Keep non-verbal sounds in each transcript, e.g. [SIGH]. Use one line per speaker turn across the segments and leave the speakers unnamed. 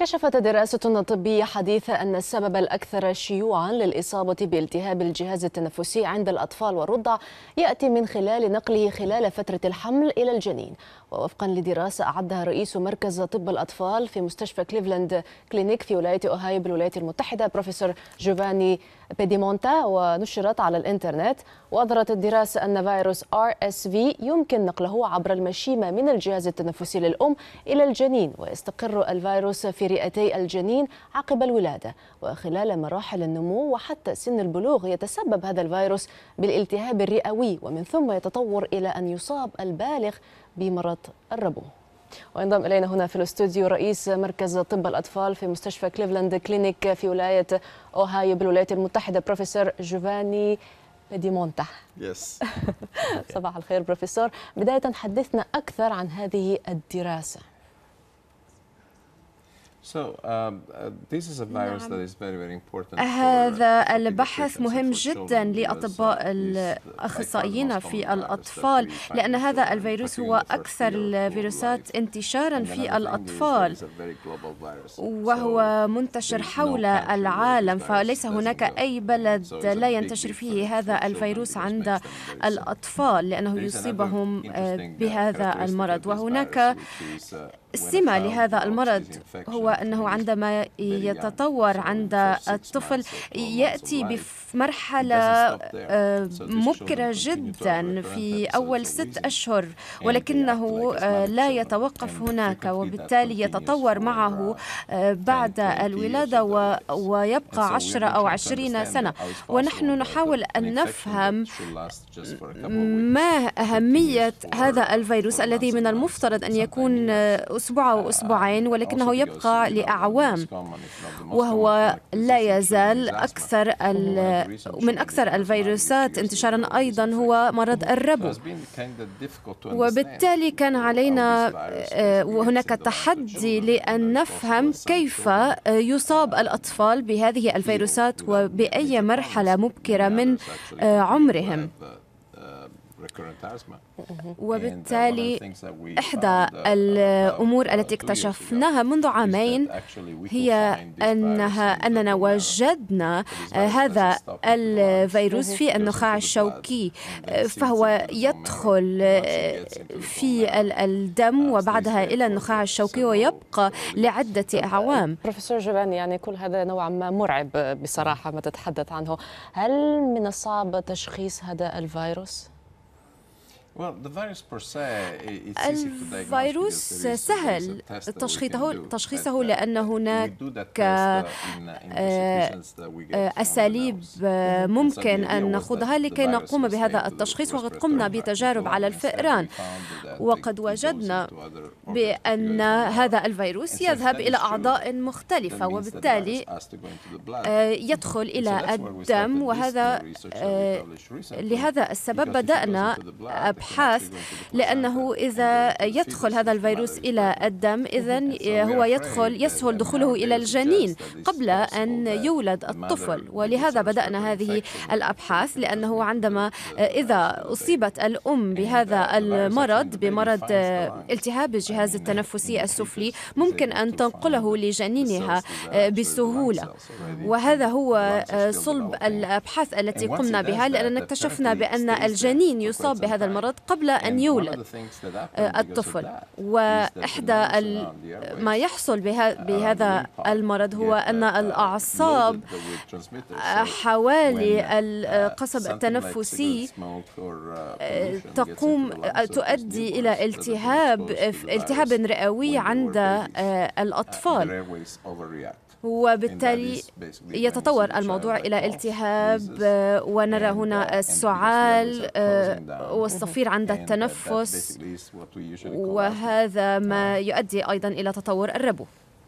كشفت دراسة طبية حديثة أن السبب الأكثر شيوعا للإصابة بالتهاب الجهاز التنفسي عند الأطفال والرضع يأتي من خلال نقله خلال فترة الحمل إلى الجنين ووفقا لدراسة أعدها رئيس مركز طب الأطفال في مستشفى كليفلاند كلينيك في ولاية أوهايو بالولايات المتحدة بروفيسور جوفاني بيديمونتا ونشرت على الإنترنت وأظهرت الدراسة أن فيروس RSV يمكن نقله عبر المشيمة من الجهاز التنفسي للأم إلى الجنين ويستقر الفيروس في رئتي الجنين عقب الولادة وخلال مراحل النمو وحتى سن البلوغ يتسبب هذا الفيروس بالالتهاب الرئوي ومن ثم يتطور إلى أن يصاب البالغ بمرض الربو وينضم إلينا هنا في الاستوديو رئيس مركز طب الأطفال في مستشفى كليفلاند كلينيك في ولاية أوهايو بالولايات المتحدة بروفيسور جوفاني بديمونتا يس [LAUGHS] صباح الخير بروفيسور بداية حدثنا أكثر عن هذه الدراسة So, um, uh, this is a virus that نعم. is very, very important هذا البحث
مهم جدا uh, لأطباء uh, الأخصائيين في الأطفال لأن هذا الفيروس هو أكثر الفيروسات انتشارا في الأطفال وهو منتشر حول العالم فليس هناك أي بلد لا ينتشر فيه هذا الفيروس عند الأطفال لأنه يصيبهم آه، uh, بهذا المرض وهناك السمة لهذا المرض هو أنه عندما يتطور عند الطفل يأتي بمرحلة آه، مبكرة جدا في أول ست أشهر ولكنه لا يتوقف هناك وبالتالي يتطور معه uh, آه، بعد الولادة ويبقى عشرة أو عشرين سنة ونحن نحاول أن نفهم ما أهمية هذا الفيروس الذي من المفترض أن يكون أسبوع أو أسبوعين آه، ولكنه يبقى لأعوام وهو لا يزال أكثر من أكثر الفيروسات انتشارا أيضا هو مرض الربو وبالتالي كان علينا آه، وهناك تحدي لأن نفهم كيف آه، يصاب الأطفال بهذه الفيروسات وبأي مرحلة مبكرة من عمرهم وبالتالي إحدى uh, الأمور التي اكتشفناها منذ عامين هي أنها أننا وجدنا هذا الفيروس في النخاع الشوكي فهو يدخل في uh, الدم وبعدها إلى النخاع الشوكي ويبقى لعدة
أعوام بروفيسور جولاني يعني كل هذا نوعا ما مرعب بصراحة ما تتحدث عنه هل من الصعب تشخيص هذا الفيروس؟ الفيروس سهل تشخيصه تشخيصه
لان هناك آه، uh, uh, آه، آه، اساليب ممكن ان نخوضها لكي نقوم بهذا التشخيص وقد قمنا بتجارب على الفئران وقد وجدنا بان هذا الفيروس يذهب الى اعضاء مختلفه وبالتالي يدخل الى الدم وهذا لهذا السبب بدانا أبحاث الابحاث لانه اذا يدخل هذا الفيروس الى الدم اذا هو يدخل يسهل دخوله الى الجنين قبل ان يولد الطفل ولهذا بدانا هذه الابحاث لانه عندما اذا اصيبت الام بهذا المرض بمرض التهاب الجهاز التنفسي السفلي ممكن ان تنقله لجنينها بسهوله وهذا هو صلب الابحاث التي قمنا بها لاننا اكتشفنا بان الجنين يصاب بهذا المرض قبل أن يولد
آه، الطفل وإحدى
ما يحصل uh, بهذا المرض هو أن uh, uh, الأعصاب آه، حوالي القصب آه، التنفسي تقوم تؤدي إلى التهاب التهاب رئوي عند الأطفال وبالتالي يتطور الموضوع إلى التهاب آه، ونرى هنا uh, السعال آه، والصفير عند التنفس وهذا ما يؤدي أيضا إلى تطور الربو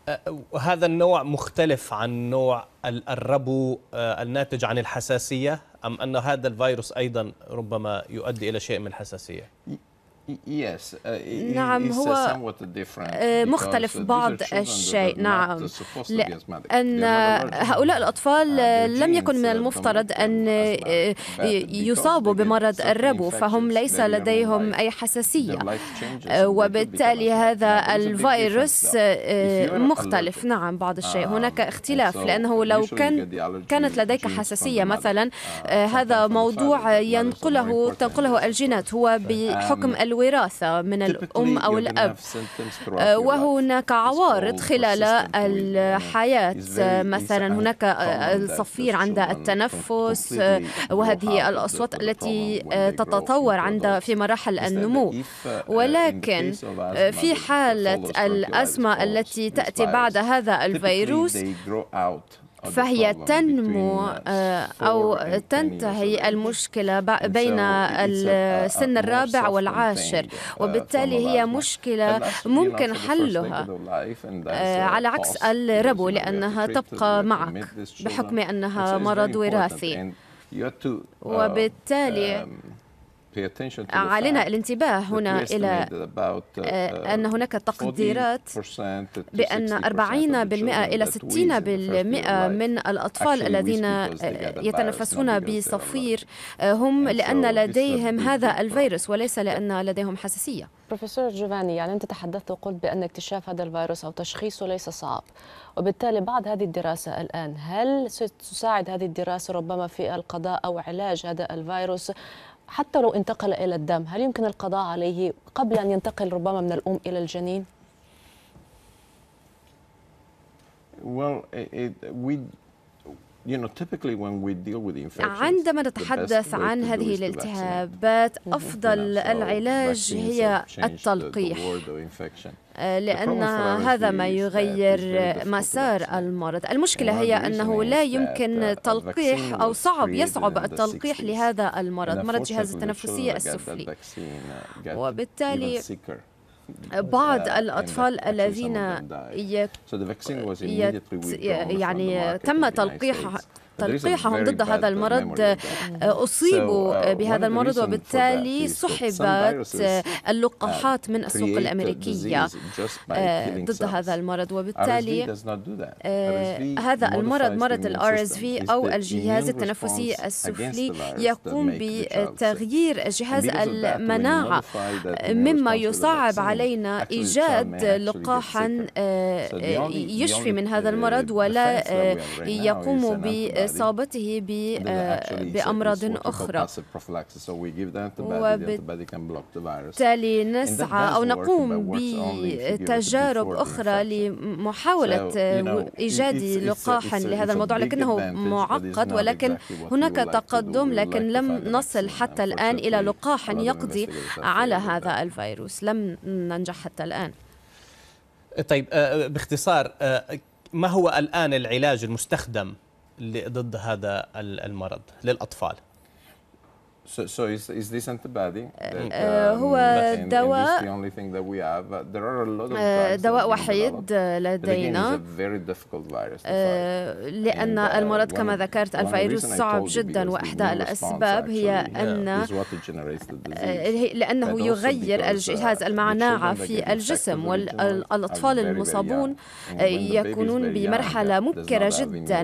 آه، هذا النوع مختلف عن نوع الربو الناتج عن الحساسية
أم أن هذا الفيروس أيضا ربما يؤدي إلى شيء من الحساسية؟
Yes, uh, نعم هو آه، مختلف بعض الشيء نعم لأن هؤلاء
الأطفال uh, لم يكن من uh, المفترض أن آه، يصابوا بمرض الربو فهم ليس لديهم أي حساسية آه، وبالتالي هذا الفيروس مختلف نعم بعض الشيء um, هناك اختلاف لأنه لو كان كانت لديك حساسية مثلا uh, هذا موضوع ينقله تنقله الجينات هو um, بحكم الو وراثة من الأم أو الأب آه، وهناك عوارض خلال الحياة مثلا هناك الصفير عند التنفس آه، وهذه الأصوات التي آه، تتطور عند في مراحل النمو uh,
ولكن في
حالة الأزمة التي تأتي بعد هذا الفيروس فهي تنمو آه، أو تنتهي المشكلة بين السن الرابع والعاشر uh, وبالتالي هي مشكلة ممكن حلها
آه، uh, على عكس
الربو لأنها تبقى معك بحكم أنها مرض وراثي uh, وبالتالي um, علينا الانتباه هنا إلى
آه، uh, أن
هناك تقديرات بأن 40% إلى 60% من الأطفال الذين آه، يتنفسون بصفير آه، هم لأن لديهم هذا الفيروس وليس لأن لديهم
حساسية بروفيسور جوفاني يعني أنت تحدثت وقلت بأن اكتشاف هذا الفيروس أو تشخيصه ليس صعب وبالتالي بعد هذه الدراسة الآن هل ستساعد هذه الدراسة ربما في القضاء أو علاج هذا الفيروس حتى لو انتقل إلى الدم هل يمكن القضاء عليه قبل أن ينتقل ربما من الأم إلى الجنين? Well, it, we عندما نتحدث عن هذه
الالتهابات أفضل العلاج هي التلقيح آه، لأن هذا ما يغير مسار المرض المشكلة هي أنه لا يمكن تلقيح أو صعب يصعب التلقيح لهذا المرض مرض جهاز التنفسي السفلي
uh, وبالتالي
بعض الأطفال الذين يعني تم تلقيح تلقيحهم آه، uh, آه، ضد هذا المرض أصيبوا بهذا المرض وبالتالي سحبت اللقاحات من السوق الأمريكية ضد هذا المرض وبالتالي
هذا المرض مرض الار اس في أو الجهاز التنفسي السفلي يقوم
بتغيير جهاز المناعة آه، مما يصعب علينا إيجاد لقاحا يشفي من هذا uh، المرض ولا يقوم ب إصابته آه، بأمراض أخرى
وبالتالي
نسعى أو نقوم بتجارب أخرى لمحاولة آه، إيجاد لقاح لهذا الموضوع لكنه معقد ولكن هناك تقدم لكن لم نصل حتى الآن إلى لقاح يقضي على هذا الفيروس لم ننجح حتى الآن طيب آه، باختصار
ما هو الآن العلاج المستخدم ضد هذا المرض للاطفال So, so is, is this antibody? Uh, that, uh, um, هو دواء only thing that we have. There are a lot of uh, دواء وحيد uh, لدينا uh,
لأن المرض كما ذكرت الفيروس صعب جدا وإحدى الأسباب هي أن لأنه يغير الجهاز المناعة في الجسم والأطفال المصابون يكونون بمرحلة مبكرة جدا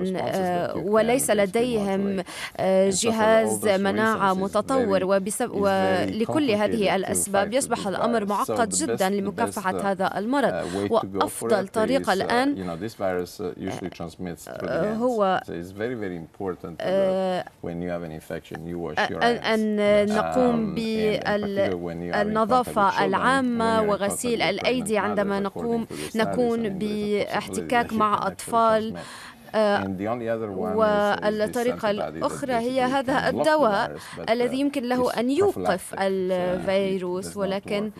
وليس لديهم آه، جهاز مناعة متطور التطور ولكل هذه الأسباب يصبح الأمر معقد جدا لمكافحة uh, هذا المرض uh, وأفضل uh, طريقة الآن
هو أن نقوم um, بالنظافة
العامة وغسيل الأيدي عندما نقوم نكون باحتكاك مع أطفال آه، والطريقة الأخرى هي هذا الدواء الذي uh, يمكن له أن يوقف الفيروس ولكن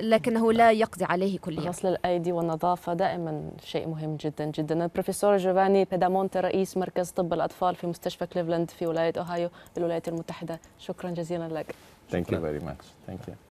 لكنه لا يقضي عليه كليا غسل الأيدي والنظافة دائما شيء مهم جدا جدا البروفيسور جوفاني بيدامونت رئيس مركز طب الأطفال في مستشفى كليفلاند في ولاية أوهايو بالولايات المتحدة شكرا جزيلا لك Thank you very much. Thank you.